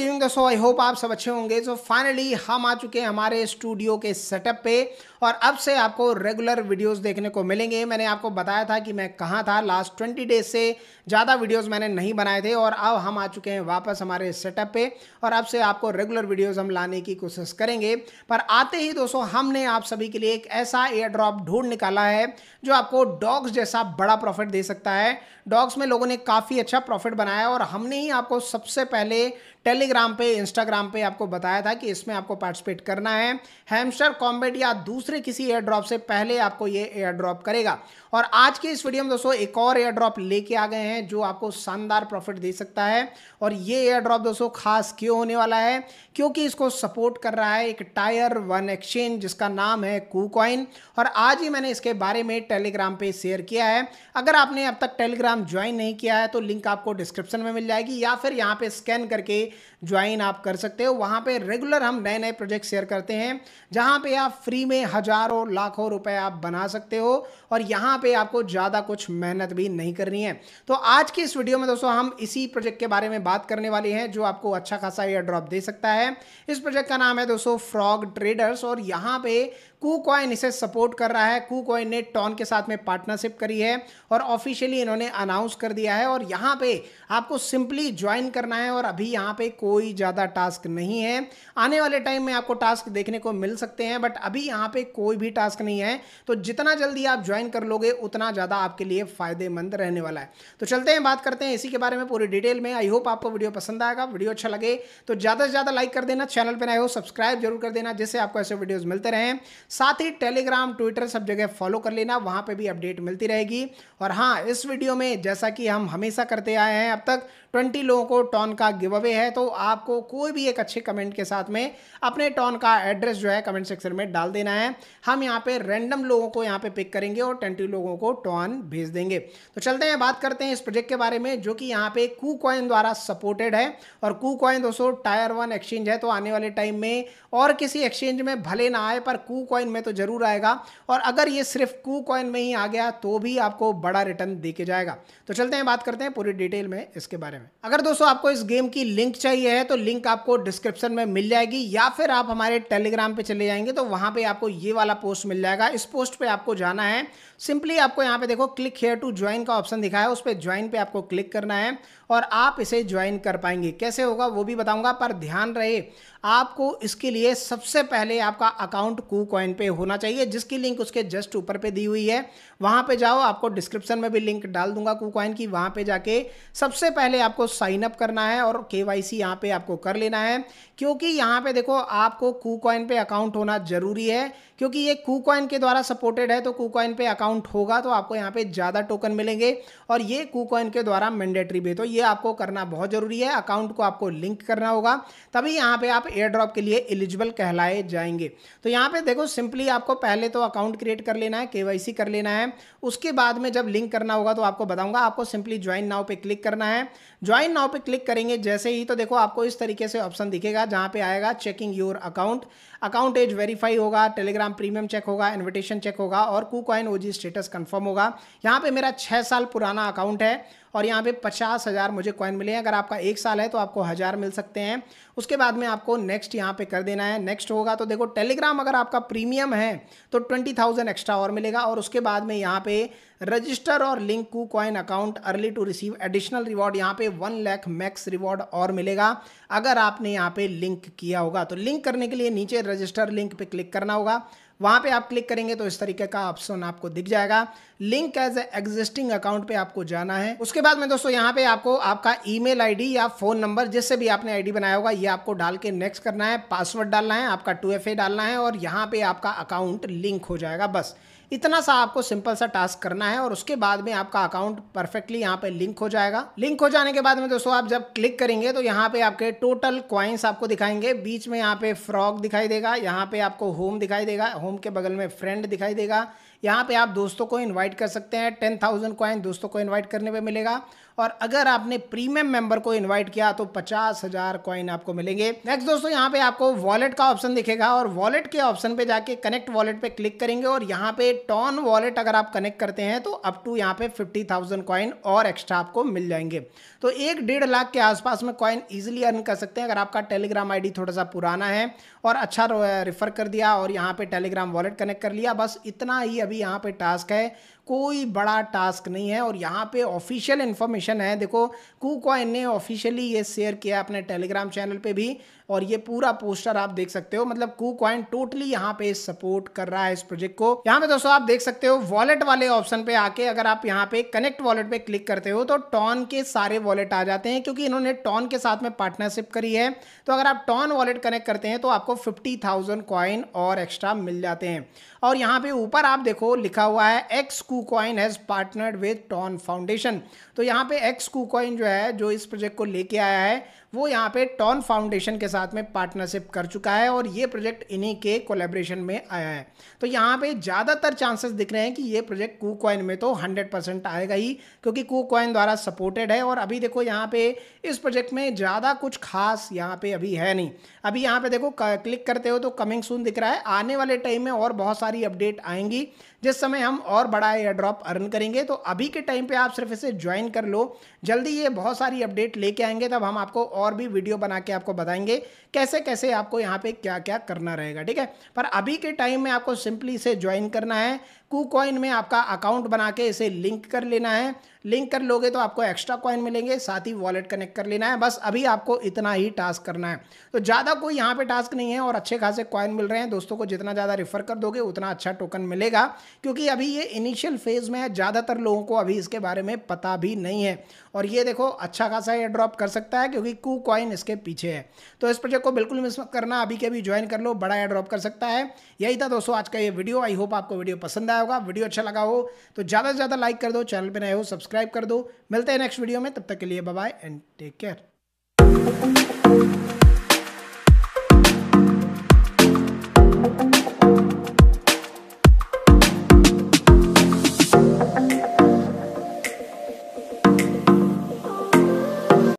good evening दोस्तों I hope आप सब अच्छे होंगे सो so, फाइनली हम आ चुके हैं हमारे स्टूडियो के सेटअप पे और अब से आपको रेगुलर वीडियोस देखने को मिलेंगे मैंने आपको बताया था कि मैं कहाँ था लास्ट ट्वेंटी डेज से ज़्यादा वीडियोस मैंने नहीं बनाए थे और अब हम आ चुके हैं वापस हमारे सेटअप पे और अब से आपको रेगुलर वीडियोस हम लाने की कोशिश करेंगे पर आते ही दोस्तों हमने आप सभी के लिए एक ऐसा एयर ड्रॉप ढूंढ निकाला है जो आपको डॉग्स जैसा बड़ा प्रॉफिट दे सकता है डॉग्स में लोगों ने काफ़ी अच्छा प्रॉफिट बनाया और हमने ही आपको सबसे पहले टेलीग्राम पर इंस्टाग्राम पर आपको बताया था कि इसमें आपको पार्टिसिपेट करना है हेमस्टर कॉम्बेट या दूसरे दूसरे किसी एयर ड्रॉप से पहले आपको ये एयर ड्रॉप करेगा और आज के इस वीडियो में दोस्तों एक और एयर ड्रॉप लेके आ गए हैं जो आपको शानदार प्रॉफिट दे सकता है और ये एयर ड्रॉप दोस्तों खास क्यों होने वाला है क्योंकि इसको सपोर्ट कर रहा है एक टायर वन एक्सचेंज जिसका नाम है कूकॉइन और आज ही मैंने इसके बारे में टेलीग्राम पर शेयर किया है अगर आपने अब तक टेलीग्राम ज्वाइन नहीं किया है तो लिंक आपको डिस्क्रिप्शन में मिल जाएगी या फिर यहाँ पर स्कैन करके ज्वाइन आप कर सकते हो वहाँ पर रेगुलर हम नए नए प्रोजेक्ट शेयर करते हैं जहाँ पर आप फ्री में हजारों लाखों रुपए आप बना सकते हो और यहाँ पे आपको ज़्यादा कुछ मेहनत भी नहीं करनी है तो आज की इस वीडियो में दोस्तों हम इसी प्रोजेक्ट के बारे में बात करने वाले हैं जो आपको अच्छा खासा एयर ड्रॉप दे सकता है इस प्रोजेक्ट का नाम है दोस्तों फ्रॉग ट्रेडर्स और यहाँ पे कू कॉइन इसे सपोर्ट कर रहा है कू कॉइन ने टॉन के साथ में पार्टनरशिप करी है और ऑफिशियली इन्होंने अनाउंस कर दिया है और यहाँ पे आपको सिंपली ज्वाइन करना है और अभी यहाँ पे कोई ज़्यादा टास्क नहीं है आने वाले टाइम में आपको टास्क देखने को मिल सकते हैं बट अभी यहाँ पे कोई भी टास्क नहीं है तो जितना जल्दी आप ज्वाइन कर लोगे उतना ज़्यादा आपके लिए फ़ायदेमंद रहने वाला है तो चलते हैं बात करते हैं इसी के बारे में पूरी डिटेल में आई होप आपको वीडियो पसंद आएगा वीडियो अच्छा लगे तो ज़्यादा से ज़्यादा लाइक कर देना चैनल पर नए हो सब्सक्राइब जरूर कर देना जिससे आपको ऐसे वीडियोज़ मिलते रहें साथ ही टेलीग्राम ट्विटर सब जगह फॉलो कर लेना वहाँ पर भी अपडेट मिलती रहेगी और हाँ इस वीडियो में जैसा कि हम हमेशा करते आए हैं अब तक ट्वेंटी लोगों को टॉन का गिव अवे है तो आपको कोई भी एक अच्छे कमेंट के साथ में अपने टॉन का एड्रेस जो है कमेंट सेक्शन में डाल देना है हम यहाँ पे रैंडम लोगों को यहाँ पे पिक करेंगे और ट्वेंटी लोगों को टॉन भेज देंगे तो चलते हैं बात करते हैं इस प्रोजेक्ट के बारे में जो कि यहाँ पे कू कॉइन द्वारा सपोर्टेड है और कू कॉइन दोस्तों टायर वन एक्सचेंज है तो आने वाले टाइम में और किसी एक्सचेंज में भले ना आए पर कू कॉइन कॉइन में तो जरूर आएगा और अगर ये सिर्फ कू कॉइन में ही आ गया तो भी आपको बड़ा रिटर्न दे के जाएगा तो चलते हैं बात करते हैं पूरी डिटेल में इसके बारे में अगर दोस्तों आपको इस गेम की लिंक चाहिए है तो लिंक आपको डिस्क्रिप्शन में मिल जाएगी या फिर आप हमारे टेलीग्राम पर चले जाएंगे तो वहाँ पर आपको ये वाला पोस्ट मिल जाएगा इस पोस्ट पर आपको जाना है सिंपली आपको यहाँ पे देखो क्लिक हेयर टू ज्वाइन का ऑप्शन दिखा है उस पर ज्वाइन पे आपको क्लिक करना है और आप इसे ज्वाइन कर पाएंगे कैसे होगा वो भी बताऊंगा पर ध्यान रहे आपको इसके लिए सबसे पहले आपका अकाउंट कू कॉइन पेमेंट पे होना चाहिए जिसकी लिंक उसके जस्ट ऊपर पे दी हुई है वहां पे जाओ आपको डिस्क्रिप्शन में भी लिंक डाल दूंगा कुकॉइन की वहां पे जाके सबसे पहले आपको साइन अप करना है और के वाई सी यहाँ पे आपको कर लेना है क्योंकि यहाँ पे देखो आपको कुकॉइन पे अकाउंट होना ज़रूरी है क्योंकि ये कुकॉइन के द्वारा सपोर्टेड है तो कुकॉइन पे अकाउंट होगा तो आपको यहाँ पे ज़्यादा टोकन मिलेंगे और ये कुकॉइन के द्वारा मैंडेटरी भी तो ये आपको करना बहुत ज़रूरी है अकाउंट को आपको लिंक करना होगा तभी यहाँ पे आप एयर ड्रॉप के लिए एलिजिबल कहलाए जाएंगे तो यहाँ पे देखो सिंपली आपको पहले तो अकाउंट क्रिएट कर लेना है केवाईसी कर लेना है उसके बाद में जब लिंक करना होगा तो आपको बताऊंगा आपको सिंपली ज्वाइन नाव पे क्लिक करना है ज्वाइन नाव पे क्लिक करेंगे जैसे ही तो देखो आपको इस तरीके से ऑप्शन दिखेगा जहां पे आएगा checking your account account age verify होगा टेलीग्राम प्रीमियम चेक होगा इन्विटेशन चेक होगा और कू ओजी स्टेटस कन्फर्म होगा यहाँ पे मेरा छह साल पुराना अकाउंट है और यहाँ पे पचास हज़ार मुझे कॉइन मिले हैं अगर आपका एक साल है तो आपको हज़ार मिल सकते हैं उसके बाद में आपको नेक्स्ट यहाँ पे कर देना है नेक्स्ट होगा तो देखो टेलीग्राम अगर आपका प्रीमियम है तो ट्वेंटी थाउजेंड एक्स्ट्रा और मिलेगा और उसके बाद में यहाँ पे रजिस्टर और link Koo coin account early to receive additional reward यहाँ पे वन लैख मैक्स रिवॉर्ड और मिलेगा अगर आपने यहाँ पे लिंक किया होगा तो लिंक करने के लिए नीचे रजिस्टर लिंक पे क्लिक करना होगा वहां पे आप क्लिक करेंगे तो इस तरीके का ऑप्शन आपको दिख जाएगा लिंक एज एग्जिस्टिंग अकाउंट पे आपको जाना है उसके बाद में दोस्तों यहाँ पे आपको आपका ईमेल आईडी या फोन नंबर जिससे भी आपने आईडी बनाया होगा ये आपको डाल के नेक्स्ट करना है पासवर्ड डालना है आपका टू डालना है और यहाँ पे आपका अकाउंट लिंक हो जाएगा बस इतना सा आपको सिंपल सा टास्क करना है और उसके बाद में आपका अकाउंट परफेक्टली यहाँ पे लिंक हो जाएगा लिंक हो जाने के बाद में दोस्तों आप जब क्लिक करेंगे तो यहाँ पे आपके टोटल क्वाइंस आपको दिखाएंगे बीच में यहाँ पे फ्रॉग दिखाई देगा यहाँ पे आपको होम दिखाई देगा होम के बगल में फ्रेंड दिखाई देगा यहाँ पे आप दोस्तों को इन्वाइट कर सकते हैं टेन थाउजेंड क्वाइन दोस्तों को इन्वाइट करने पर मिलेगा और अगर आपने प्रीमियम मेंबर को इन्वाइट किया तो पचास हजार कॉइन आपको मिलेंगे नेक्स्ट दोस्तों यहाँ पे आपको वॉलेट का ऑप्शन दिखेगा और वॉलेट के ऑप्शन पे जाके कनेक्ट वॉलेट पे क्लिक करेंगे और यहाँ पे टॉन वॉलेट अगर आप कनेक्ट करते हैं तो अप टू यहाँ पे फिफ्टी थाउजेंड कॉइन और एक्स्ट्रा आपको मिल जाएंगे तो एक डेढ़ लाख के आसपास में कॉइन ईजिली अर्न कर सकते हैं अगर आपका टेलीग्राम आई थोड़ा सा पुराना है और अच्छा रेफर कर दिया और यहाँ पे टेलीग्राम वॉलेट कनेक्ट कर लिया बस इतना ही अभी यहाँ पे टास्क है कोई बड़ा टास्क नहीं है और यहाँ पे ऑफिशियल इन्फॉर्मेशन है देखो कू ने ऑफिशियली ये शेयर किया अपने टेलीग्राम चैनल पे भी और ये पूरा पोस्टर आप देख सकते हो मतलब कू टोटली यहाँ पे सपोर्ट कर रहा है इस प्रोजेक्ट को यहाँ पे दोस्तों आप देख सकते हो वॉलेट वाले ऑप्शन पे आके अगर आप यहाँ पे कनेक्ट वॉलेट पे क्लिक करते हो तो टॉन के सारे वॉलेट आ जाते हैं क्योंकि इन्होंने टॉन के साथ में पार्टनरशिप करी है तो अगर आप टॉन वॉलेट कनेक्ट करते हैं तो आपको फिफ्टी थाउजेंड कॉइन और एक्स्ट्रा मिल जाते हैं और यहाँ पे ऊपर आप देखो लिखा हुआ है X Koo has partnered with TON foundation तो यहाँ पे एक्स कू जो है जो इस प्रोजेक्ट को लेके आया है वो यहाँ पे टॉन फाउंडेशन के साथ में पार्टनरशिप कर चुका है और ये प्रोजेक्ट इन्हीं के कोलेब्रेशन में आया है तो यहाँ पे ज़्यादातर चांसेस दिख रहे हैं कि ये प्रोजेक्ट कू कॉइन में तो हंड्रेड परसेंट आएगा ही क्योंकि कू कॉइन द्वारा सपोर्टेड है और अभी देखो यहाँ पे इस प्रोजेक्ट में ज़्यादा कुछ खास यहाँ पे अभी है नहीं अभी यहाँ पे देखो क्लिक करते हो तो कमिंग सून दिख रहा है आने वाले टाइम में और बहुत सारी अपडेट आएंगी जिस समय हम और बड़ा एयर ड्रॉप अर्न करेंगे तो अभी के टाइम पे आप सिर्फ इसे ज्वाइन कर लो जल्दी ये बहुत सारी अपडेट लेके आएंगे तब हम आपको और भी वीडियो बना के आपको बताएंगे कैसे कैसे आपको यहाँ पे क्या क्या करना रहेगा ठीक है पर अभी के टाइम में आपको सिंपली से ज्वाइन करना है कू कॉइन में आपका अकाउंट बना के इसे लिंक कर लेना है लिंक कर लोगे तो आपको एक्स्ट्रा कॉइन मिलेंगे साथ ही वॉलेट कनेक्ट कर लेना है बस अभी आपको इतना ही टास्क करना है तो ज़्यादा कोई यहाँ पे टास्क नहीं है और अच्छे खासे कॉइन मिल रहे हैं दोस्तों को जितना ज़्यादा रिफ़र कर दोगे उतना अच्छा टोकन मिलेगा क्योंकि अभी ये इनिशियल फेज़ में है ज़्यादातर लोगों को अभी इसके बारे में पता भी नहीं है और ये देखो अच्छा खासा ये ड्रॉप कर सकता है क्योंकि कू कॉइन इसके पीछे है तो इस प्रोजेक्ट को बिल्कुल मिस करना अभी के अभी ज्वाइन कर लो बड़ा एयर ड्रॉप कर सकता है यही था दोस्तों आज का ये वीडियो आई होप आपको वीडियो पसंद आया आया होगा वीडियो अच्छा लगा हो तो ज़्यादा से ज़्यादा लाइक कर दो चैनल पर नए हो सब्सक्राइब कर दो मिलते हैं नेक्स्ट वीडियो में तब तक के लिए बाय एंड टेक केयर